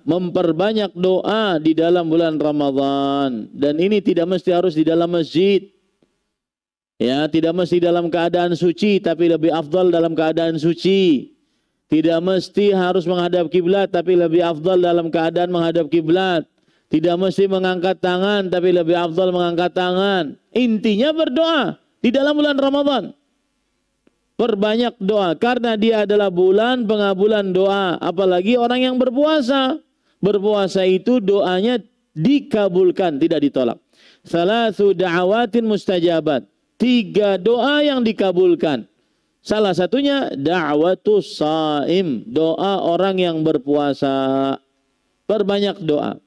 memperbanyak doa di dalam bulan Ramadhan dan ini tidak mesti harus di dalam masjid ya tidak mesti dalam keadaan suci tapi lebih afdal dalam keadaan suci tidak mesti harus menghadap kiblat tapi lebih afdal dalam keadaan menghadap kiblat tidak mesti mengangkat tangan tapi lebih afdal mengangkat tangan intinya berdoa di dalam bulan Ramadhan. Perbanyak doa karena dia adalah bulan pengabulan doa. Apalagi orang yang berpuasa. Berpuasa itu doanya dikabulkan, tidak ditolak. salah Salasu da'awatin mustajabat. Tiga doa yang dikabulkan. Salah satunya da'watus saim, doa orang yang berpuasa. Perbanyak doa.